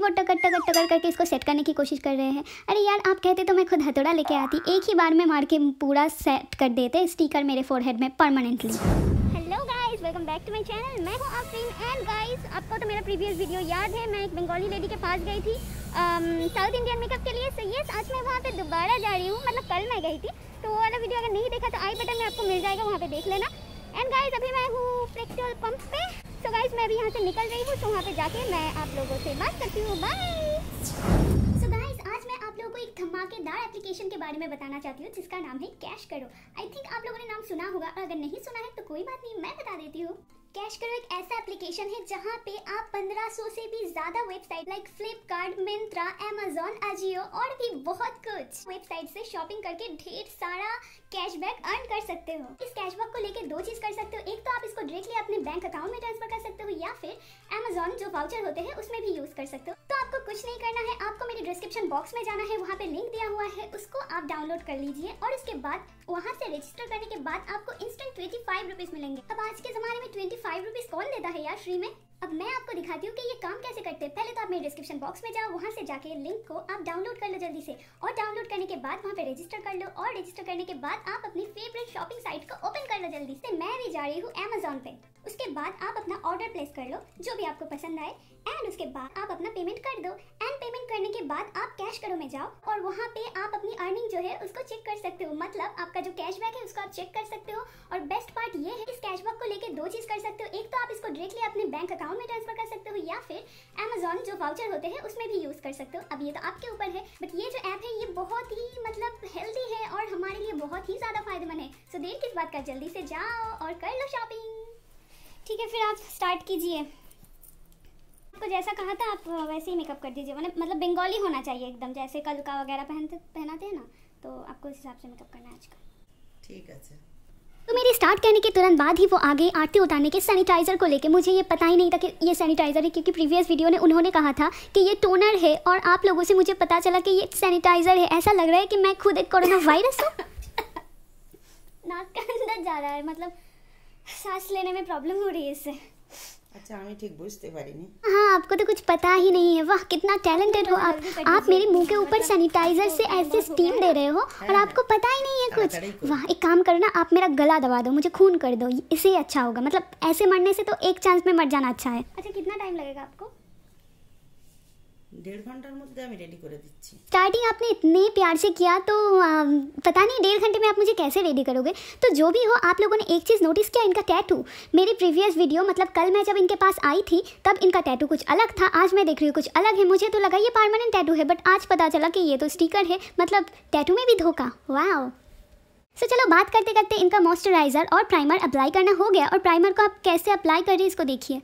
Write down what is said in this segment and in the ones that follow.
वो टकर टकर टकर करके इसको सेट करने की कोशिश कर रहे हैं अरे यार आप कहते तो मैं खुद हथौड़ा लेके आती एक ही बार में मार के पूरा सेट कर देते स्टिकर मेरे फोरहेड में permanently hello guys welcome back to my channel मैं हूँ आफरीन एंड गाइस आपको तो मेरा प्रीवियस वीडियो याद है मैं एक बंगाली लेडी के पास गई थी साउथ इंडियन मेकअप के लिए सही है आज मैं वहाँ पे दोबारा जा रही हूँ मतलब कल मैं गई थी तो वो वाला वीडियो अगर नहीं देखा तो आई बटन में आपको मिल जाएगा वहाँ पे देख लेना एंड गाइज अभी मैं हूँ पेट्रोल पंप पे सो so गाइज मैं अभी यहाँ से निकल रही हूँ तो वहाँ पे जाके मैं आप लोगों से बात करती हूँ बाय आज मैं आप लोगों को एक धमाकेदार एप्लीकेशन के बारे में बताना चाहती हूँ जिसका नाम है कैश करो आई थिंक आप लोगों ने नाम सुना होगा अगर नहीं सुना है तो कोई बात नहीं मैं बता देती हूँ कैश करो एक ऐसा एप्लीकेशन है जहाँ पे आप 1500 से भी ज्यादा website like Flipkart Myntra Amazon Ajio और भी बहुत कुछ वेबसाइट से शॉपिंग करके ढेर सारा कैशबैक अर्न कर सकते हो इस कैशबैक को लेकर दो चीज कर सकते हो एक तो आप इसको डायरेक्टली अपने बैंक अकाउंट में ट्रांसफर कर सकते हो या फिर एमेजोन जो वाउचर होते हैं उसमें भी यूज कर सकते हो आपको कुछ नहीं करना है आपको मेरे डिस्क्रिप्शन बॉक्स में जाना है वहाँ पे लिंक दिया हुआ है उसको आप डाउनलोड कर लीजिए और उसके बाद वहाँ से रजिस्टर करने के बाद आपको इंस्टेंट ट्वेंटी फाइव रुपीज मिलेंगे अब आज के जमाने में ट्वेंटी फाइव रुपीज कौन देता है यार फ्री में अब मैं आपको दिखाती हूँ कि ये काम कैसे करते हैं पहले तो आप मेरे डिस्क्रिप्शन बॉक्स में जाओ वहाँ से जाके लिंक को आप डाउनलोड कर लो जल्दी से और डाउनलोड करने के बाद वहाँ पे रजिस्टर कर लो और रजिस्टर करने के बाद आप अपनी फेवरेट शॉपिंग साइट को ओपन कर लो जल्दी से मैं भी जा रही हूँ अमेजोन पे उसके बाद आप अपना ऑर्डर प्लेस कर लो जो भी आपको पसंद आए एंड उसके बाद आप अपना पेमेंट कर दो एंड पेमेंट करने के बाद आप कैश करो में जाओ और वहाँ पे आप अपनी अर्निंग जो है उसको चेक कर सकते हो मतलब आपका जो कैशबैक है उसको आप चेक कर सकते हो और बेस्ट पार्ट ये है इस कैशबैक को लेकर दो चीज कर सकते हो डायरेक्टली अपने बैंक अकाउंट में ट्रांसफर कर सकते हो या फिर अमेजोन जो वाउचर होते हैं उसमें भी यूज़ कर सकते हो अब ये तो आपके ऊपर है बट ये जो ऐप है ये बहुत ही मतलब हेल्दी है और हमारे लिए बहुत ही ज़्यादा फायदेमंद है सो देर किस बात का जल्दी से जाओ और कर लो शॉपिंग ठीक है फिर आप स्टार्ट कीजिए आपको जैसा कहा था आप वैसे ही मेकअप कर दीजिए मतलब बंगाली मतलब होना चाहिए एकदम जैसे कल का वगैरह पहनते पहनाते हैं ना तो आपको उस हिसाब से मेकअप करना है आज का ठीक है स्टार्ट करने के तुरंत बाद ही वो आगे आरती उतारने के सैनिटाइज़र को लेके मुझे ये पता ही नहीं था कि ये सैनिटाइज़र है क्योंकि प्रीवियस वीडियो ने उन्होंने कहा था कि ये टोनर है और आप लोगों से मुझे पता चला कि ये सैनिटाइज़र है ऐसा लग रहा है कि मैं खुद एक कोरोना वायरस हूँ नाक का अंदर जा रहा है मतलब सांस लेने में प्रॉब्लम हो रही है इससे अच्छा, हमें ठीक बुझते বুঝতে পারিনি हाँ आपको तो कुछ पता ही नहीं है वाह कितना टैलेंटेड हो आप हाँ, आप मेरे मुंह के ऊपर सैनिटाइजर हाँ, हाँ, से ऐसे स्टीम दे रहे हो और आपको पता ही नहीं है कुछ वाह एक काम करो ना आप मेरा गला दबा दो मुझे खून कर दो इससे अच्छा होगा मतलब ऐसे मरने से तो एक चांस में मर जाना अच्छा है अच्छा कितना टाइम लगेगा आपको डेढ़ घंटार मध्य रेडी कर दीची स्टार्टिंग आपने इतने प्यार से किया तो आ, पता नहीं डेढ़ घंटे में आप मुझे कैसे रेडी करोगे तो जो भी हो आप लोगों ने एक चीज़ नोटिस किया इनका टैटू मेरी प्रीवियस वीडियो मतलब कल मैं जब इनके पास आई थी तब इनका टैटू कुछ अलग था आज मैं देख रही हूँ कुछ अलग है मुझे तो लगा ये परमानेंट टैटू है बट आज पता चला कि ये तो स्टीकर है मतलब टैटू में भी धोखा वाह सो चलो बात करते करते इनका मॉइस्चराइज़र और प्राइमर अप्लाई करना हो गया और प्राइमर को आप कैसे अप्लाई कर हैं इसको देखिए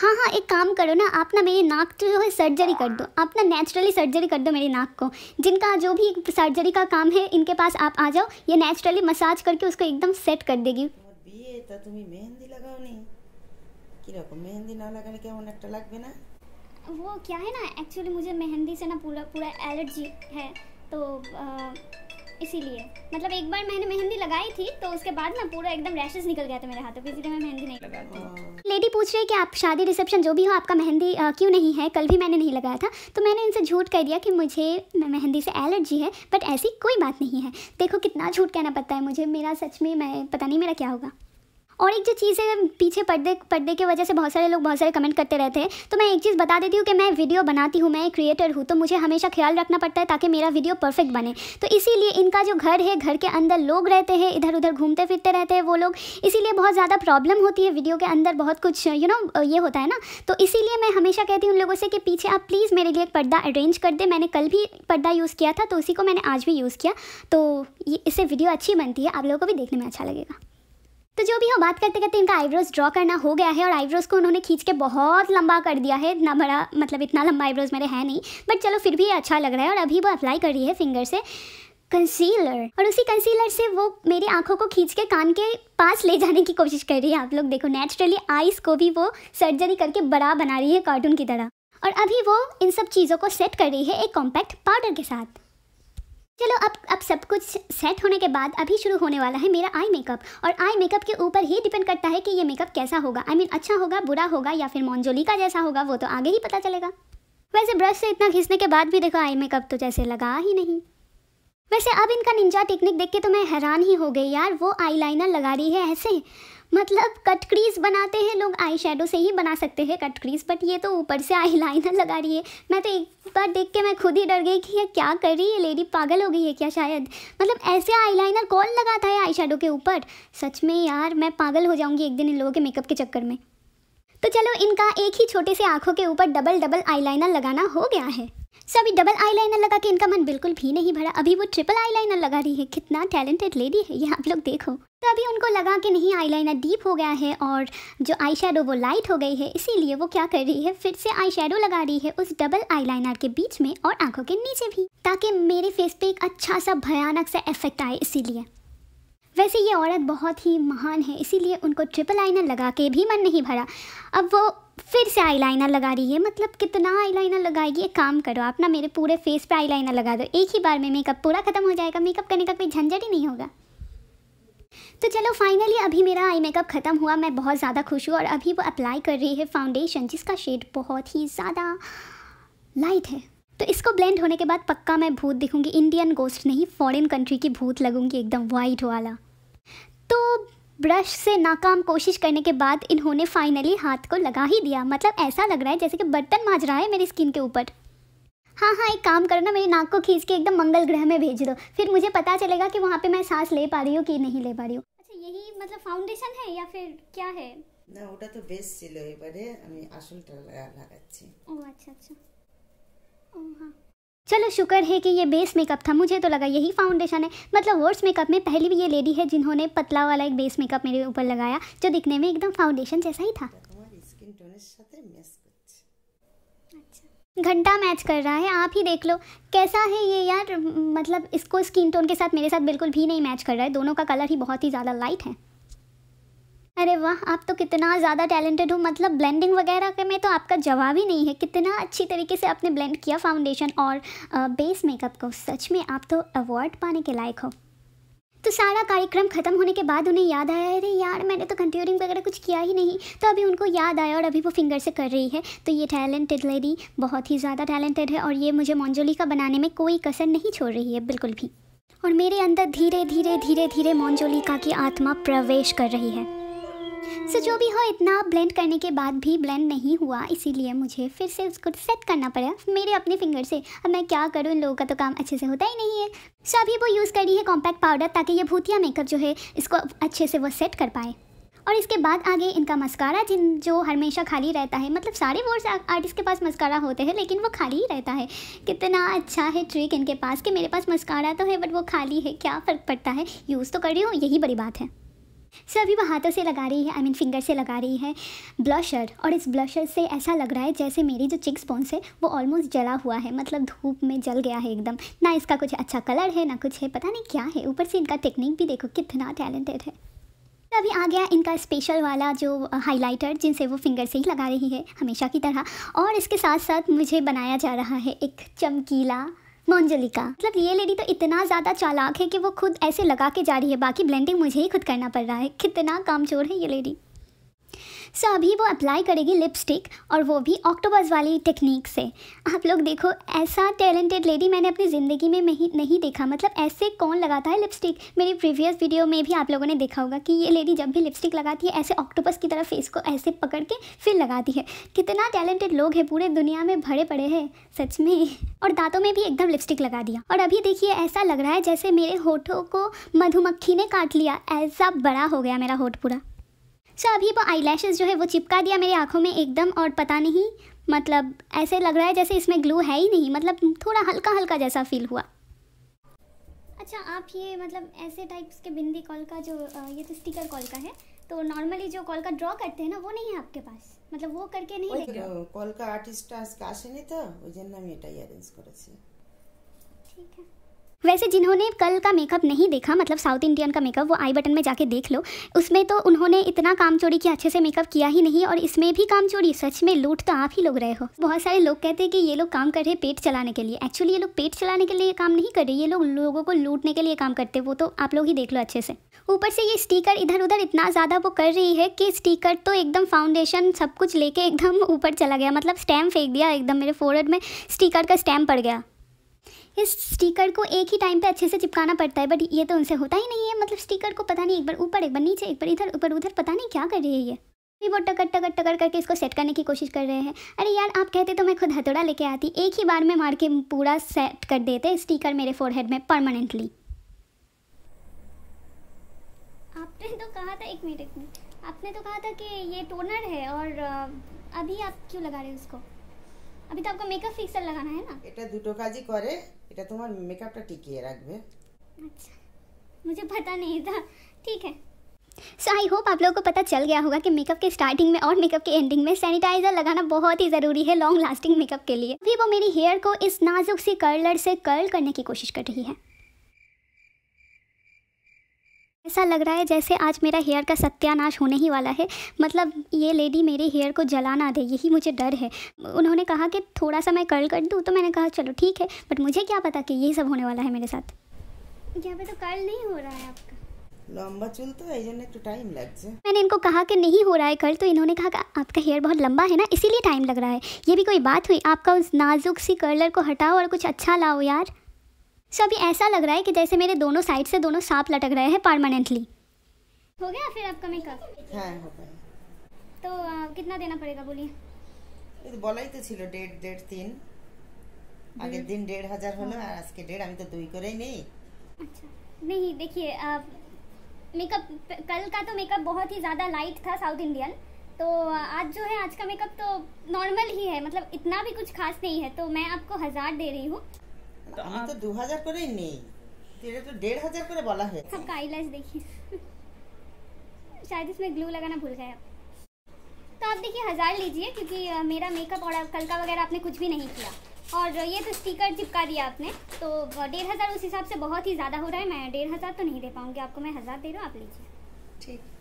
हाँ हाँ एक काम करो ना आप ना मेरी नाक जो है सर्जरी कर दो आप ना नेचुरली सर्जरी कर दो मेरी नाक को जिनका जो भी सर्जरी का काम है इनके पास आप आ जाओ ये नेचुरली मसाज करके उसको एकदम सेट कर देगी तो तो वो क्या है ना एक्चुअली मुझे मेहंदी से ना पूरा पूरा एलर्जी है तो आ, इसीलिए मतलब एक बार मैंने मेहंदी लगाई थी तो उसके बाद ना पूरा एकदम रैशेस निकल गया था मेरे हाथों पे इसीलिए मैं मेहंदी नहीं लगाती लेडी हाँ। पूछ रही है कि आप शादी रिसेप्शन जो भी हो आपका मेहंदी क्यों नहीं है कल भी मैंने नहीं लगाया था तो मैंने इनसे झूठ कह दिया कि मुझे मेहंदी से एलर्जी है बट ऐसी कोई बात नहीं है देखो कितना झूठ कहना पड़ता है मुझे मेरा सच में मैं पता नहीं मेरा क्या होगा और एक जो चीज़ है पीछे पर्दे पर्दे की वजह से बहुत सारे लोग बहुत सारे कमेंट करते रहते हैं तो मैं एक चीज़ बता देती हूँ कि मैं वीडियो बनाती हूँ मैं एक क्रिएटर हूँ तो मुझे हमेशा ख्याल रखना पड़ता है ताकि मेरा वीडियो परफेक्ट बने तो इसीलिए इनका जो घर है घर के अंदर लोग रहते हैं इधर उधर घूमते फिरते रहते हैं वो लोग इसीलिए बहुत ज़्यादा प्रॉब्लम होती है वीडियो के अंदर बहुत कुछ यू नो ये होता है ना तो इसीलिए मैं हमेशा कहती हूँ उन लोगों से कि पीछे आप प्लीज़ मेरे लिए एक पर्दा अरेंज कर दे मैंने कल भी पर्दा यूज़ किया था तो उसी को मैंने आज भी यूज़ किया तो इससे वीडियो अच्छी बनती है आप लोगों को भी देखने में अच्छा लगेगा तो जो भी हम बात करते करते इनका आईब्रोज ड्रॉ करना हो गया है और आईब्रोज को उन्होंने खींच के बहुत लंबा कर दिया है इतना बड़ा मतलब इतना लंबा आईब्रोज मेरे है नहीं बट चलो फिर भी अच्छा लग रहा है और अभी वो अप्लाई कर रही है फिंगर से कंसीलर और उसी कंसीलर से वो मेरी आंखों को खींच के कान के पास ले जाने की कोशिश कर रही है आप लोग देखो नेचुरली आइस को भी वो सर्जरी करके बड़ा बना रही है कार्टून की तरह और अभी वो इन सब चीज़ों को सेट कर रही है एक कॉम्पैक्ट पाउडर के साथ चलो अब अब सब कुछ सेट होने के बाद अभी शुरू होने वाला है मेरा आई मेकअप और आई मेकअप के ऊपर ही डिपेंड करता है कि ये मेकअप कैसा होगा आई I मीन mean, अच्छा होगा बुरा होगा या फिर मोन्जोली का जैसा होगा वो तो आगे ही पता चलेगा वैसे ब्रश से इतना घिसने के बाद भी देखो आई मेकअप तो जैसे लगा ही नहीं वैसे अब इनका निंजा टेक्निक देख के तो मैं हैरान ही हो गई यार वो आईलाइनर लगा रही है ऐसे मतलब कट क्रीज बनाते हैं लोग आई शेडो से ही बना सकते हैं कट क्रीज बट ये तो ऊपर से आई लाइनर लगा रही है मैं तो एक बार देख के मैं खुद ही डर गई कि ये क्या कर रही है लेडी पागल हो गई है क्या शायद मतलब ऐसे आई लाइनर कौन लगाता है आई शेडो के ऊपर सच में यार मैं पागल हो जाऊँगी एक दिन इन लोगों के मेकअप के चक्कर में तो चलो इनका एक ही छोटे से आँखों के ऊपर डबल डबल लाइनर लगाना हो गया है सभी डबल डबल आईलाइनर लगा के इनका मन बिल्कुल भी नहीं भरा अभी वो ट्रिपल आईलाइनर लगा रही है कितना टैलेंटेड लेडी है ये आप लोग देखो अभी उनको लगा कि नहीं लाइनर डीप हो गया है और जो आई शेडो वो लाइट हो गई है इसीलिए वो क्या कर रही है फिर से आई शेडो लगा रही है उस डबल लाइनर के बीच में और आंखों के नीचे भी ताकि मेरे फेस पे एक अच्छा सा भयानक सा इफेक्ट आए इसीलिए वैसे ये औरत बहुत ही महान है इसीलिए उनको ट्रिपल आईना लगा के भी मन नहीं भरा अब वो फिर से आईलाइना लगा रही है मतलब कितना आईलाइना लगाएगी एक काम करो आप ना मेरे पूरे फेस पे आईलाइना लगा दो एक ही बार में मेकअप पूरा ख़त्म हो जाएगा मेकअप करने का कोई झंझट ही नहीं होगा तो चलो फाइनली अभी मेरा आई मेकअप ख़त्म हुआ मैं बहुत ज़्यादा खुश हूँ और अभी वो अप्लाई कर रही है फाउंडेशन जिसका शेड बहुत ही ज़्यादा लाइट है तो इसको ब्लेंड होने के बाद पक्का मैं भूत दिखूँगी इंडियन गोस्ट नहीं फॉरन कंट्री की भूत लगूँगी एकदम वाइट वाला तो ब्रश से नाकाम कोशिश करने के बाद इन्होंने फाइनली हाथ को लगा ही दिया मतलब ऐसा लग रहा है जैसे कि बर्तन माज रहा है मेरी स्किन के ऊपर हाँ हाँ एक काम करो ना मेरी नाक को खींच के एकदम मंगल ग्रह में भेज दो फिर मुझे पता चलेगा कि वहाँ पे मैं सांस ले पा रही हूँ कि नहीं ले पा रही हूँ अच्छा यही मतलब फाउंडेशन है या फिर क्या है না ওটা তো বেশ ছিল এবারে আমি আসলটা লাগাচ্ছি ও আচ্ছা আচ্ছা ও हाँ चलो शुक्र है कि ये बेस मेकअप था मुझे तो लगा यही फाउंडेशन है मतलब वर्ड्स मेकअप में पहली भी ये लेडी है जिन्होंने पतला वाला एक बेस मेकअप मेरे ऊपर लगाया जो दिखने में एकदम फाउंडेशन जैसा ही था तुम्हारी घंटा मैच कर रहा है आप ही देख लो कैसा है ये यार मतलब इसको स्किन टोन के साथ मेरे साथ बिल्कुल भी नहीं मैच कर रहा है दोनों का कलर ही बहुत ही ज़्यादा लाइट है अरे वाह आप तो कितना ज़्यादा टैलेंटेड हो मतलब ब्लेंडिंग वगैरह के में तो आपका जवाब ही नहीं है कितना अच्छी तरीके से आपने ब्लेंड किया फाउंडेशन और बेस मेकअप को सच में आप तो अवार्ड पाने के लायक हो तो सारा कार्यक्रम खत्म होने के बाद उन्हें याद आया अरे यार मैंने तो कंट्यूरिंग वगैरह कुछ किया ही नहीं तो अभी उनको याद आया और अभी वो फिंगर से कर रही है तो ये टैलेंटेड लेडी बहुत ही ज़्यादा टैलेंटेड है और ये मुझे मोंजोली का बनाने में कोई कसर नहीं छोड़ रही है बिल्कुल भी और मेरे अंदर धीरे धीरे धीरे धीरे मोन्जोलिका की आत्मा प्रवेश कर रही है सो so, जो भी हो इतना ब्लेंड करने के बाद भी ब्लेंड नहीं हुआ इसीलिए मुझे फिर से उसको सेट करना पड़ा मेरे अपने फिंगर से अब मैं क्या करूँ इन लोगों का तो काम अच्छे से होता ही नहीं है सो so, अभी वो यूज़ कर रही है कॉम्पैक्ट पाउडर ताकि ये भूतिया मेकअप जो है इसको अच्छे से वो सेट कर पाए और इसके बाद आगे इनका मस्कारा जिन जो हमेशा खाली रहता है मतलब सारे वोर्स आर्टिस्ट के पास मस्कारा होते हैं लेकिन वो खाली ही रहता है कितना अच्छा है ट्रिक इनके पास कि मेरे पास मस्कारा तो है बट वो खाली है क्या फ़र्क पड़ता है यूज़ तो कर रही हूँ यही बड़ी बात है सर अभी वो हाथों से लगा रही है I I mean mean, finger से लगा रही है ब्लशर और इस ब्लशर से ऐसा लग रहा है जैसे मेरी जो चिक्स बोन्स है वो ऑलमोस्ट जला हुआ है मतलब धूप में जल गया है एकदम ना इसका कुछ अच्छा कलर है ना कुछ है पता नहीं क्या है ऊपर से इनका टेक्निक भी देखो कितना टैलेंटेड है अभी आ गया इनका स्पेशल वाला जो हाइलाइटर जिनसे वो फिंगर से ही लगा रही है हमेशा की तरह और इसके साथ साथ मुझे बनाया जा रहा है एक चमकीला मोंजलिका मतलब ये लेडी तो इतना ज़्यादा चालाक है कि वो खुद ऐसे लगा के जा रही है बाकी ब्लेंडिंग मुझे ही खुद करना पड़ रहा है कितना कामचोर है ये लेडी सो अभी वो अप्लाई करेगी लिपस्टिक और वो भी ऑक्टोबस वाली टेक्निक से आप लोग देखो ऐसा टैलेंटेड लेडी मैंने अपनी ज़िंदगी में नहीं नहीं देखा मतलब ऐसे कौन लगाता है लिपस्टिक मेरी प्रीवियस वीडियो में भी आप लोगों ने देखा होगा कि ये लेडी जब भी लिपस्टिक लगाती है ऐसे ऑक्टोपस की तरह फेस को ऐसे पकड़ के फिर लगाती है कितना टैलेंटेड लोग हैं पूरे दुनिया में भरे पड़े हैं सच में और दांतों में भी एकदम लिपस्टिक लगा दिया और अभी देखिए ऐसा लग रहा है जैसे मेरे होठों को मधुमक्खी ने काट लिया ऐसा बड़ा हो गया मेरा होठ पूरा अच्छा अभी वो आई जो है वो चिपका दिया मेरी आँखों में एकदम और पता नहीं मतलब ऐसे लग रहा है जैसे इसमें ग्लू है ही नहीं मतलब थोड़ा हल्का हल्का जैसा फील हुआ अच्छा आप ये मतलब ऐसे टाइप्स के बिंदी कॉल का जो ये तो स्टिकर कॉल का है तो नॉर्मली जो कॉल का ड्रॉ करते हैं ना वो नहीं है आपके पास मतलब वो करके नहीं কলকা আর্টিস্ট আজকে আসেনি তো ওই জন্য আমি এটা অ্যারেঞ্জ করেছি ठीक है वैसे जिन्होंने कल का मेकअप नहीं देखा मतलब साउथ इंडियन का मेकअप वो आई बटन में जाके देख लो उसमें तो उन्होंने इतना काम चोरी किया अच्छे से मेकअप किया ही नहीं और इसमें भी काम चोरी सच में लूट तो आप ही लोग रहे हो बहुत सारे लोग कहते हैं कि ये लोग काम कर रहे पेट चलाने के लिए एक्चुअली ये लोग पेट चलाने के लिए काम नहीं कर रहे ये लोग लोगों को लूटने के लिए काम करते वो तो आप लोग ही देख लो अच्छे से ऊपर से ये स्टीकर इधर उधर इतना ज़्यादा वो कर रही है कि स्टीकर तो एकदम फाउंडेशन सब कुछ लेके एकदम ऊपर चला गया मतलब स्टैम्प फेंक दिया एकदम मेरे फोरहेड में स्टीकर का स्टैम्प पड़ गया इस स्टिकर को एक ही टाइम पे अच्छे से चिपकाना पड़ता है बट ये तो उनसे होता ही नहीं है मतलब स्टिकर को पता नहीं एक बार ऊपर एक बार नीचे एक बार इधर ऊपर उधर पता नहीं क्या कर रही है ये वो टकर टकर टकर करके इसको सेट करने की कोशिश कर रहे हैं अरे यार आप कहते तो मैं खुद हथौड़ा लेके आती एक ही बार में मार के पूरा सेट कर देते स्टीकर मेरे फोरहेड में परमानेंटली आपने तो कहा था एक मिनट एक मिनट आपने तो कहा था कि ये टोनर है और अभी आप क्यों लगा रहे हो उसको अभी तो आपको मेकअप फिक्सर लगाना है ना এটা দুটো কাজই করে এটা তোমার মেকআপটা টিকিয়ে রাখবে अच्छा मुझे पता नहीं था ठीक है सो आई होप आप लोगों को पता चल गया होगा कि मेकअप के स्टार्टिंग में और मेकअप के एंडिंग में सैनिटाइज़र लगाना बहुत ही ज़रूरी है लॉन्ग लास्टिंग मेकअप के लिए अभी वो मेरी हेयर को इस नाजुक सी कर्लर से कर्ल करने की कोशिश कर रही है ऐसा लग रहा है जैसे आज मेरा हेयर का सत्यानाश होने ही वाला है मतलब ये लेडी मेरे हेयर को जला ना दे यही मुझे डर है उन्होंने कहा कि थोड़ा सा मैं कर्ल कर दूँ तो मैंने कहा चलो ठीक है बट मुझे क्या पता कि ये सब होने वाला है मेरे साथ यहाँ पे तो कर्ल नहीं हो रहा है आपका लंबा चुल तो এই तो टाइम लग जाए मैंने इनको कहा कि नहीं हो रहा है कल तो इन्होंने कहा कि आपका हेयर बहुत लंबा है ना इसीलिए टाइम लग रहा है ये भी कोई बात हुई आपका उस नाजुक सी कर्लर को हटाओ और कुछ अच्छा लाओ यार सो अभी ऐसा लग रहा है कि जैसे मेरे दोनों साइड से दोनों सांप लटक रहे हैं परमानेंटली हो गया फिर आपका मेकअप हाँ हो गया तो आ, कितना देना पड़ेगा बोलिए এই তো বলাই তো डेढ़ ডেট ডেট তিন আগের দিন দেড় হাজার হলো আর আজকে দেড় আমি তো দুই करे नहीं अच्छा नहीं देखिए आप मेकअप कल का तो मेकअप बहुत ही ज़्यादा लाइट था साउथ इंडियन तो आज जो है आज का मेकअप तो नॉर्मल ही है मतलब इतना भी कुछ खास नहीं है तो मैं आपको हज़ार दे रही हूँ আমি তো দু হাজার নেই এটা তো डेढ़ করে বলা হয়েছে सबका आईलैश देखिए शायद इसमें ग्लू लगाना भूल गए तो आप देखिए हज़ार लीजिए क्योंकि मेरा मेकअप और कल का वगैरह आपने कुछ भी नहीं किया और ये तो स्टिकर चिपका दिया आपने तो डेढ़ हज़ार उस हिसाब से बहुत ही ज़्यादा हो रहा है मैं डेढ़ हज़ार तो नहीं दे पाऊँगी आपको मैं हज़ार दे रहा हूँ आप लीजिए ठीक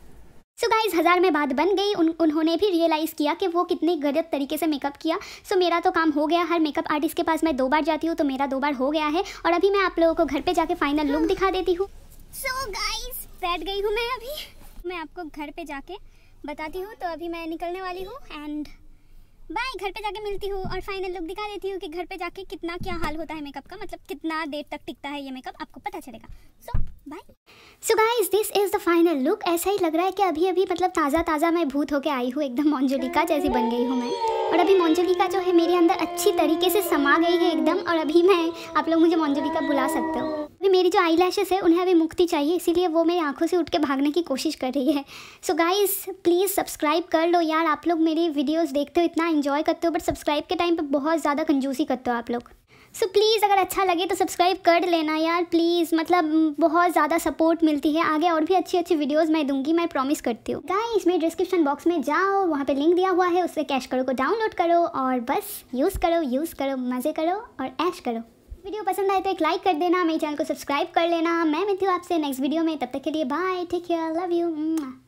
सो so गाइज हज़ार में बात बन गई उन उन्होंने भी रियलाइज़ किया कि वो कितने गलत तरीके से मेकअप किया सो so मेरा तो काम हो गया हर मेकअप आर्टिस्ट के पास मैं दो बार जाती हूँ तो मेरा दो बार हो गया है और अभी मैं आप लोगों को घर पे जाके फाइनल लुक दिखा देती हूँ सो गाइज बैठ गई हूँ मैं अभी मैं आपको घर पे जाके बताती हूँ तो अभी मैं निकलने वाली हूँ एंड बाय घर पे जाके मिलती हूँ और फाइनल लुक दिखा देती हूँ कि घर पे जाके कितना क्या हाल होता है मेकअप का मतलब कितना देर तक टिकता है ये मेकअप आपको पता चलेगा so so, so guys this is the final look ऐसा ही लग रहा है कि अभी अभी मतलब ताज़ा ताज़ा मैं भूत होके आई हूँ एकदम मोन्जोलिका जैसी बन गई हूँ मैं और अभी मोन्जोलिका जो है मेरे अंदर अच्छी तरीके से समा गई है एकदम और अभी मैं आप लोग मुझे मोन्जोलिका बुला सकते हो अभी मेरी जो आई है उन्हें अभी मुक्ति चाहिए इसीलिए वो मेरी आंखों से उठ के भागने की कोशिश कर रही है सो गाइस प्लीज़ सब्सक्राइब कर लो यार आप लोग मेरी वीडियोस देखते हो इतना इन्जॉय करते हो बट सब्सक्राइब के टाइम पे बहुत ज़्यादा कंजूसी करते हो आप लोग सो so, प्लीज़ अगर अच्छा लगे तो सब्सक्राइब कर लेना यार प्लीज़ मतलब बहुत ज़्यादा सपोर्ट मिलती है आगे और भी अच्छी अच्छी वीडियोस मैं दूंगी मैं प्रॉमिस करती हूँ गाइस मेरे डिस्क्रिप्शन बॉक्स में जाओ वहाँ पे लिंक दिया हुआ है उससे कैश करो को डाउनलोड करो और बस यूज़ करो यूज़ करो मज़े करो और ऐश करो वीडियो पसंद आए तो एक लाइक कर देना मेरे चैनल को सब्सक्राइब कर लेना मैं मिलती हूँ आपसे नेक्स्ट वीडियो में तब तक के लिए bye take care love you